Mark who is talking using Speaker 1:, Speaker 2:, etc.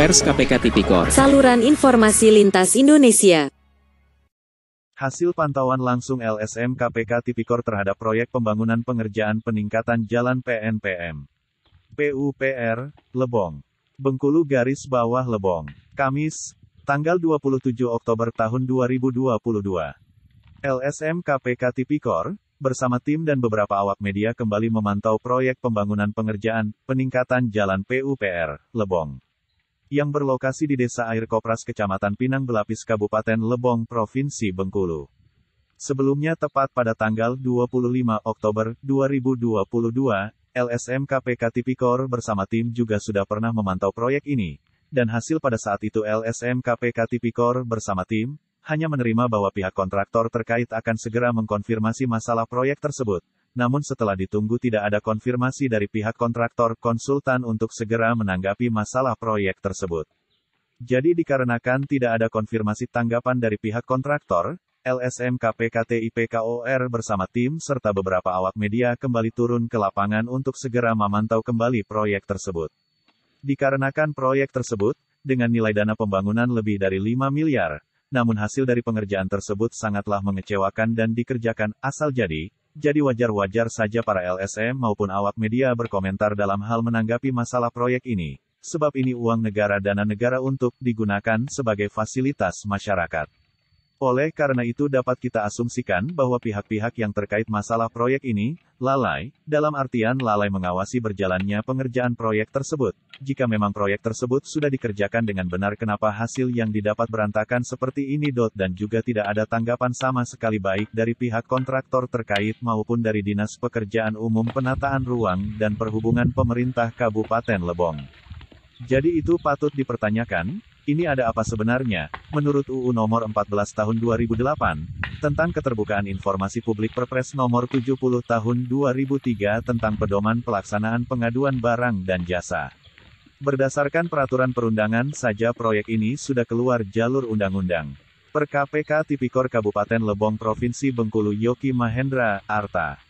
Speaker 1: Pers KPK Tipikor. Saluran informasi lintas Indonesia. Hasil pantauan langsung LSM KPK Tipikor terhadap proyek pembangunan pengerjaan peningkatan jalan PNPM. PUPR, Lebong. Bengkulu garis bawah Lebong. Kamis, tanggal 27 Oktober tahun 2022. LSM KPK Tipikor, bersama tim dan beberapa awak media kembali memantau proyek pembangunan pengerjaan peningkatan jalan PUPR, Lebong yang berlokasi di Desa Air Kopras Kecamatan Pinang Belapis Kabupaten Lebong Provinsi Bengkulu. Sebelumnya tepat pada tanggal 25 Oktober 2022, LSM KPK Tipikor bersama tim juga sudah pernah memantau proyek ini, dan hasil pada saat itu LSM KPK Tipikor bersama tim, hanya menerima bahwa pihak kontraktor terkait akan segera mengkonfirmasi masalah proyek tersebut, namun setelah ditunggu tidak ada konfirmasi dari pihak kontraktor konsultan untuk segera menanggapi masalah proyek tersebut. Jadi dikarenakan tidak ada konfirmasi tanggapan dari pihak kontraktor, LSM KPKT IPKOR bersama tim serta beberapa awak media kembali turun ke lapangan untuk segera memantau kembali proyek tersebut. Dikarenakan proyek tersebut, dengan nilai dana pembangunan lebih dari 5 miliar, namun hasil dari pengerjaan tersebut sangatlah mengecewakan dan dikerjakan asal jadi, jadi wajar-wajar saja para LSM maupun awak media berkomentar dalam hal menanggapi masalah proyek ini, sebab ini uang negara dana negara untuk digunakan sebagai fasilitas masyarakat. Oleh karena itu dapat kita asumsikan bahwa pihak-pihak yang terkait masalah proyek ini, lalai, dalam artian lalai mengawasi berjalannya pengerjaan proyek tersebut. Jika memang proyek tersebut sudah dikerjakan dengan benar kenapa hasil yang didapat berantakan seperti ini dot dan juga tidak ada tanggapan sama sekali baik dari pihak kontraktor terkait maupun dari Dinas Pekerjaan Umum Penataan Ruang dan Perhubungan Pemerintah Kabupaten Lebong. Jadi itu patut dipertanyakan, ini ada apa sebenarnya, menurut UU nomor 14 tahun 2008, tentang keterbukaan informasi publik Perpres nomor 70 tahun 2003 tentang pedoman pelaksanaan pengaduan barang dan jasa. Berdasarkan peraturan perundangan saja proyek ini sudah keluar jalur undang-undang. Per KPK Tipikor Kabupaten Lebong Provinsi Bengkulu Yoki Mahendra, Arta.